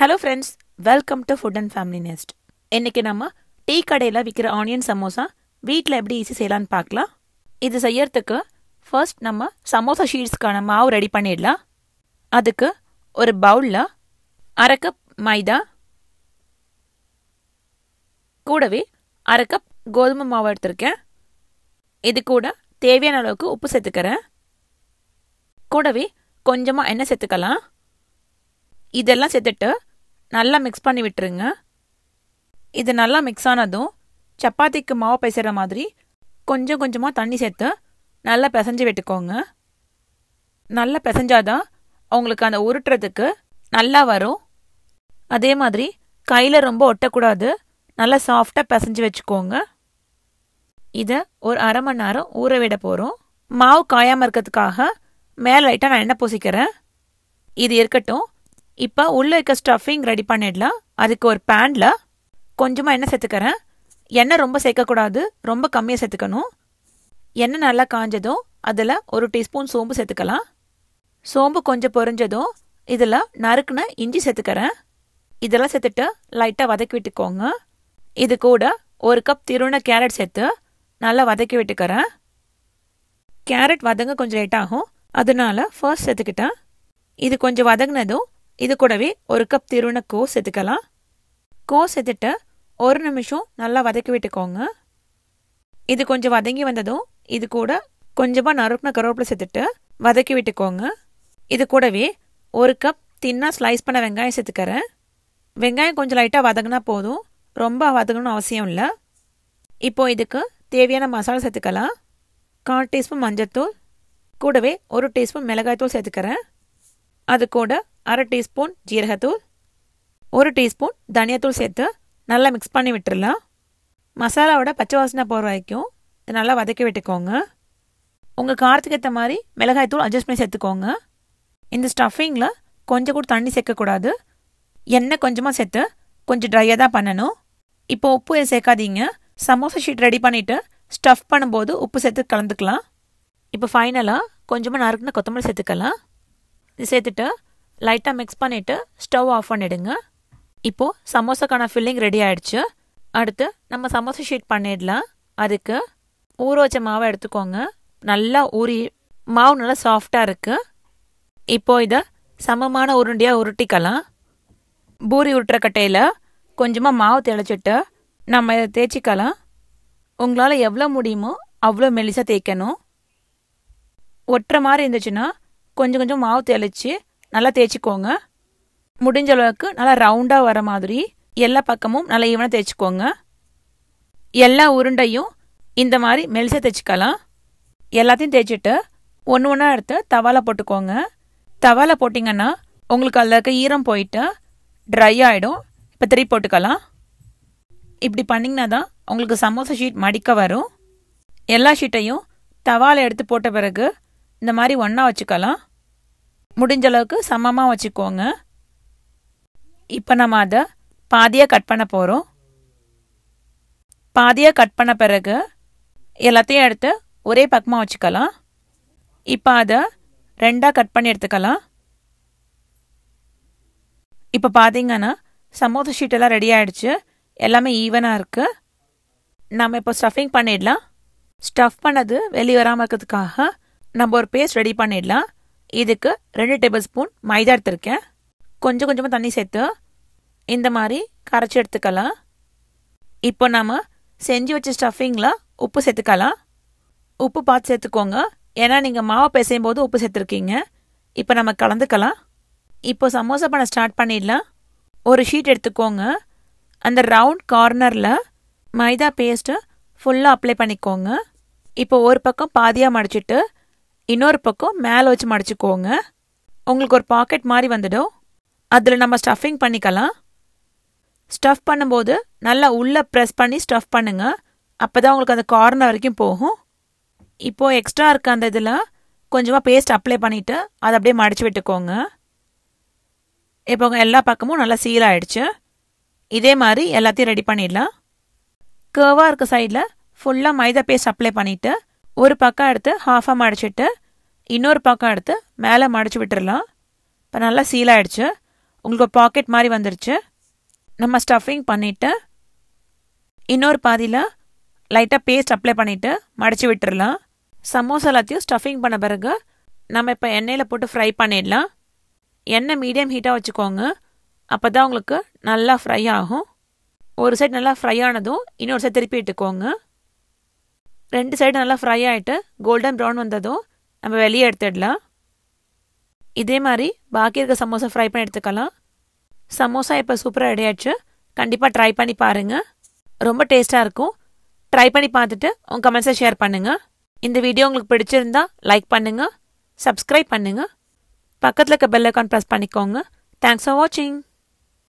hello friends welcome to food and family nest இன்றைக்கி நம்ம tea கடையில் விற்கிற ஆனியன் சமோசா வீட்டில் எப்படி ஈஸி செய்யலான்னு பார்க்கலாம் இது செய்யறதுக்கு ஃபர்ஸ்ட் நம்ம சமோசா ஷீட்ஸ்க்கான மாவு ரெடி பண்ணிடலாம் அதுக்கு ஒரு பவுலில் அரை கப் மைதா கூடவே அரை கப் கோதுமை மாவு எடுத்திருக்கேன் இது கூட தேவையான அளவுக்கு உப்பு சேர்த்துக்கிறேன் கூடவே கொஞ்சமாக எண்ணெய் சேர்த்துக்கலாம் இதெல்லாம் சேர்த்துட்டு நல்லா மிக்ஸ் பண்ணி விட்டுருங்க இது நல்லா மிக்ஸ் ஆனதும் சப்பாத்திக்கு மாவு பிசைகிற மாதிரி கொஞ்சம் கொஞ்சமாக தண்ணி சேர்த்து நல்லா பிசைஞ்சு விட்டுக்கோங்க நல்லா பிசைஞ்சாதான் அவங்களுக்கு அந்த உருட்டுறதுக்கு நல்லா வரும் அதே மாதிரி கையில் ரொம்ப ஒட்டக்கூடாது நல்லா சாஃப்டாக பிசைஞ்சு வச்சுக்கோங்க இதை ஒரு அரை மணி நேரம் ஊற விட போகிறோம் மாவு காயாமல் இருக்கிறதுக்காக மேலே லைட்டாக நான் எண்ணெய் பூசிக்கிறேன் இது இருக்கட்டும் இப்போ உள்ளே இருக்க ஸ்டஃபிங் ரெடி பண்ணிடலாம் அதுக்கு ஒரு பேனில் கொஞ்சமாக எண்ணெய் சேர்த்துக்கிறேன் எண்ணெய் ரொம்ப சேர்க்கக்கூடாது ரொம்ப கம்மியாக சேர்த்துக்கணும் எண்ணெய் நல்லா காஞ்சதும் அதில் ஒரு டீஸ்பூன் சோம்பு சேர்த்துக்கலாம் சோம்பு கொஞ்சம் பொறிஞ்சதும் இதில் நறுக்குன இஞ்சி சேர்த்துக்கிறேன் இதெல்லாம் சேர்த்துட்டு லைட்டாக வதக்கி விட்டுக்கோங்க இது கூட ஒரு கப் திருவண கேரட் சேர்த்து நல்லா வதக்கி விட்டுக்கிறேன் கேரட் வதங்க கொஞ்சம் லேட் ஆகும் அதனால ஃபர்ஸ்ட் சேர்த்துக்கிட்டேன் இது கொஞ்சம் வதங்கினதும் இது கூடவே ஒரு கப் திருவின கோ செதுக்கலாம் கோ செத்துட்டு ஒரு நிமிஷம் நல்லா வதக்கி விட்டுக்கோங்க இது கொஞ்சம் வதங்கி வந்ததும் இது கூட கொஞ்சமாக நறுப்புன கருவேப்பிலை சேர்த்துட்டு வதக்கி விட்டுக்கோங்க இது கூடவே ஒரு கப் தின்னா ஸ்லைஸ் பண்ண வெங்காயம் சேர்த்துக்கிறேன் வெங்காயம் கொஞ்சம் லைட்டாக வதங்கினா போதும் ரொம்ப வதங்கணும்னு அவசியம் இல்லை இப்போது இதுக்கு தேவையான மசாலா சேர்த்துக்கலாம் கால் டீஸ்பூன் மஞ்சள் தூள் கூடவே ஒரு டீஸ்பூன் மிளகாய் தூள் சேர்த்துக்கிறேன் அது கூட அரை டீஸ்பூன் ஜீரகத்தூள் ஒரு டீஸ்பூன் தனியாத்தூள் சேர்த்து நல்லா மிக்ஸ் பண்ணி விட்டுடலாம் மசாலாவோட பச்சை வாசனை போகிற வரைக்கும் இதை நல்லா வதக்கி விட்டுக்கோங்க உங்கள் காரத்துக்கு ஏற்ற மாதிரி மிளகாய் தூள் அட்ஜஸ்ட் பண்ணி சேர்த்துக்கோங்க இந்த ஸ்டஃபிங்கில் கொஞ்சம் கூட தண்ணி சேர்க்கக்கூடாது எண்ணெய் கொஞ்சமாக சேர்த்து கொஞ்சம் ட்ரையாக தான் பண்ணணும் இப்போ உப்பு சேர்க்காதீங்க சமோசா ஷீட் ரெடி பண்ணிவிட்டு ஸ்டஃப் பண்ணும்போது உப்பு சேர்த்து கலந்துக்கலாம் இப்போ ஃபைனலாக கொஞ்சமாக நறுக்குன்னு கொத்தமல்லி சேர்த்துக்கலாம் இது சேர்த்துட்டு லைட்டாக மிக்ஸ் பண்ணிவிட்டு ஸ்டவ் ஆஃப் பண்ணிவிடுங்க இப்போது சமோசாக்கான ஃபில்லிங் ரெடி ஆகிடுச்சு அடுத்து நம்ம சமோசா ஷீட் பண்ணிடலாம் அதுக்கு ஊற வச்ச மாவை எடுத்துக்கோங்க நல்லா ஊறி மாவு நல்லா சாஃப்டாக இருக்குது இப்போது இதை சமமான உருண்டியாக உருட்டிக்கலாம் பூரி உருட்டுற கட்டையில் கொஞ்சமாக மாவு தெளிச்சிட்டு நம்ம இதை தேய்ச்சிக்கலாம் உங்களால் எவ்வளோ முடியுமோ அவ்வளோ மெலிசாக தேய்க்கணும் ஒட்டுற மாதிரி இருந்துச்சுன்னா கொஞ்சம் கொஞ்சம் மாவு தெளித்து நல்லா தேய்ச்சிக்கோங்க முடிஞ்ச அளவுக்கு நல்லா ரவுண்டாக வர மாதிரி எல்லா பக்கமும் நல்லா ஈவனாக தேய்ச்சிக்கோங்க எல்லா உருண்டையும் இந்த மாதிரி மெலிசாக தேய்ச்சிக்கலாம் எல்லாத்தையும் தேய்ச்சிட்டு ஒன்று ஒன்றா எடுத்து தவாலை போட்டுக்கோங்க தவாலை போட்டிங்கன்னா உங்களுக்கு அதில் இருக்க ஈரம் போயிட்டு ட்ரை ஆகிடும் இப்போ திருப்பி போட்டுக்கலாம் இப்படி பண்ணிங்கன்னா தான் உங்களுக்கு சமோசா ஷீட் மடிக்க வரும் எல்லா ஷீட்டையும் தவாலை எடுத்து போட்ட பிறகு இந்த மாதிரி ஒன்றா வச்சுக்கலாம் முடிஞ்ச அளவுக்கு சமமாக வச்சுக்கோங்க இப்போ நம்ம அதை பாதியாக கட் பண்ண போகிறோம் பாதியாக கட் பண்ண பிறகு எல்லாத்தையும் எடுத்து ஒரே பக்கமாக வச்சுக்கலாம் இப்போ அதை ரெண்டாக கட் பண்ணி எடுத்துக்கலாம் இப்போ பார்த்தீங்கன்னா சமோசா ஷீட்டெல்லாம் ரெடி ஆகிடுச்சு எல்லாமே ஈவனாக இருக்குது நம்ம இப்போ ஸ்டஃபிங் பண்ணிடலாம் ஸ்டஃப் பண்ணது வெளியே வராமல் இருக்கிறதுக்காக நம்ம ஒரு பேஸ்ட் ரெடி பண்ணிடலாம் இதுக்கு ரெண்டு டேபிள் ஸ்பூன் மைதா எடுத்திருக்கேன் கொஞ்சம் கொஞ்சமாக தண்ணி சேர்த்து இந்த மாதிரி கரைச்சி எடுத்துக்கலாம் இப்போ நாம் செஞ்சு வச்ச ஸ்டஃபிங்கில் உப்பு சேர்த்துக்கலாம் உப்பு பார்த்து சேர்த்துக்கோங்க ஏன்னா நீங்கள் மாவை பிசையும் போது உப்பு சேர்த்துருக்கீங்க இப்போ நம்ம கலந்துக்கலாம் இப்போ சமோசா பண்ண ஸ்டார்ட் பண்ணிடலாம் ஒரு ஷீட் எடுத்துக்கோங்க அந்த ரவுண்ட் கார்னரில் மைதா பேஸ்ட்டு ஃபுல்லாக அப்ளை பண்ணிக்கோங்க இப்போ ஒரு பக்கம் பாதியாக மடிச்சிட்டு இன்னொரு பக்கம் மேலே வச்சு மடிச்சுக்கோங்க உங்களுக்கு ஒரு பாக்கெட் மாதிரி வந்துடும் அதில் நம்ம ஸ்டஃபிங் பண்ணிக்கலாம் ஸ்டஃப் பண்ணும்போது நல்லா உள்ளே ப்ரெஸ் பண்ணி ஸ்டஃப் பண்ணுங்கள் அப்போ தான் உங்களுக்கு அந்த கார்னர் வரைக்கும் போகும் இப்போது எக்ஸ்ட்ரா இருக்க அந்த இதில் கொஞ்சமாக பேஸ்ட் அப்ளை பண்ணிவிட்டு அதை அப்படியே மடித்து விட்டுக்கோங்க இப்போ எல்லா பக்கமும் நல்லா சீல் ஆகிடுச்சு இதே மாதிரி எல்லாத்தையும் ரெடி பண்ணிடலாம் கேர்வாக இருக்க சைடில் ஃபுல்லாக மைதா பேஸ்ட் அப்ளை பண்ணிவிட்டு ஒரு பக்கம் எடுத்து ஹாஃபாக மடிச்சிட்டு இன்னொரு பக்கம் எடுத்து மேலே மடிச்சு விட்டுடலாம் இப்போ நல்லா சீல் உங்களுக்கு பாக்கெட் மாதிரி வந்துடுச்சு நம்ம ஸ்டஃபிங் பண்ணிவிட்டு இன்னொரு பாதியில் லைட்டாக பேஸ்ட் அப்ளை பண்ணிவிட்டு மடிச்சு விட்டுடலாம் சமோசா எல்லாத்தையும் ஸ்டஃபிங் பண்ண பிறகு நம்ம இப்போ எண்ணெயில் போட்டு ஃப்ரை பண்ணிடலாம் எண்ணெய் மீடியம் ஹீட்டாக வச்சுக்கோங்க அப்போ தான் உங்களுக்கு நல்லா ஃப்ரை ஆகும் ஒரு சைட் நல்லா ஃப்ரை ஆனதும் இன்னொரு சைட் திருப்பி இட்டுக்கோங்க ரெண்டு சைடு நல்லா ஃப்ரை ஆகிட்டு கோல்டன் ப்ரௌன் வந்ததும் நம்ம வெளியே எடுத்துடலாம் இதே மாதிரி பாக்கி இருக்க சமோசா ஃப்ரை பண்ணி எடுத்துக்கலாம் சமோசா இப்போ சூப்பராக ரெடி கண்டிப்பாக ட்ரை பண்ணி பாருங்கள் ரொம்ப டேஸ்ட்டாக இருக்கும் ட்ரை பண்ணி பார்த்துட்டு உங்கள் கமெண்ட்ஸை ஷேர் பண்ணுங்கள் இந்த வீடியோ உங்களுக்கு பிடிச்சிருந்தா லைக் பண்ணுங்கள் சப்ஸ்கிரைப் பண்ணுங்கள் பக்கத்தில் இருக்க பெல் ஐக்கான் ப்ரெஸ் பண்ணிக்கோங்க தேங்க்ஸ் ஃபார் வாட்சிங்